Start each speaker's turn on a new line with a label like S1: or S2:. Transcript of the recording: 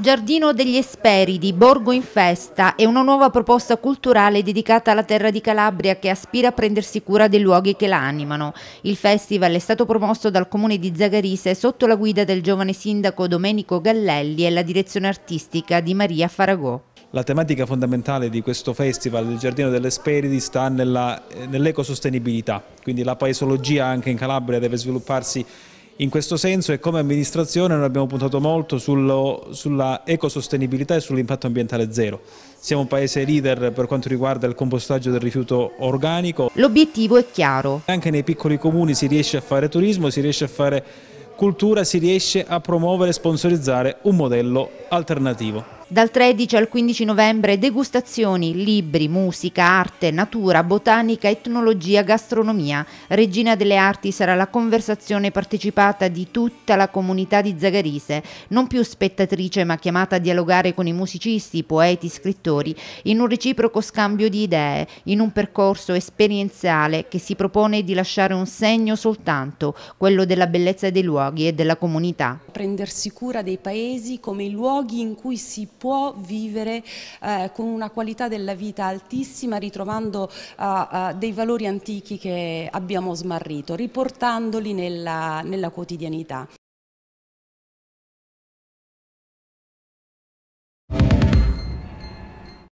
S1: Giardino degli Esperidi, Borgo in Festa è una nuova proposta culturale dedicata alla terra di Calabria che aspira a prendersi cura dei luoghi che la animano. Il festival è stato promosso dal comune di Zagarise sotto la guida del giovane sindaco Domenico Gallelli e la direzione artistica di Maria Faragò.
S2: La tematica fondamentale di questo festival del Giardino delle Esperidi sta eh, nell'ecosostenibilità, nell quindi la paesologia anche in Calabria deve svilupparsi in questo senso e come amministrazione noi abbiamo puntato molto sullo, sulla ecosostenibilità e sull'impatto ambientale zero. Siamo un paese leader per quanto riguarda il compostaggio del rifiuto organico. L'obiettivo è chiaro. Anche nei piccoli comuni si riesce a fare turismo, si riesce a fare cultura, si riesce a promuovere e sponsorizzare un modello alternativo.
S1: Dal 13 al 15 novembre degustazioni, libri, musica, arte, natura, botanica, etnologia, gastronomia. Regina delle Arti sarà la conversazione partecipata di tutta la comunità di Zagarise, non più spettatrice ma chiamata a dialogare con i musicisti, poeti, scrittori, in un reciproco scambio di idee, in un percorso esperienziale che si propone di lasciare un segno soltanto, quello della bellezza dei luoghi e della comunità.
S3: Prendersi cura dei paesi come i luoghi in cui si può può vivere eh, con una qualità della vita altissima ritrovando eh, eh dei valori antichi che abbiamo smarrito, riportandoli nella, nella quotidianità.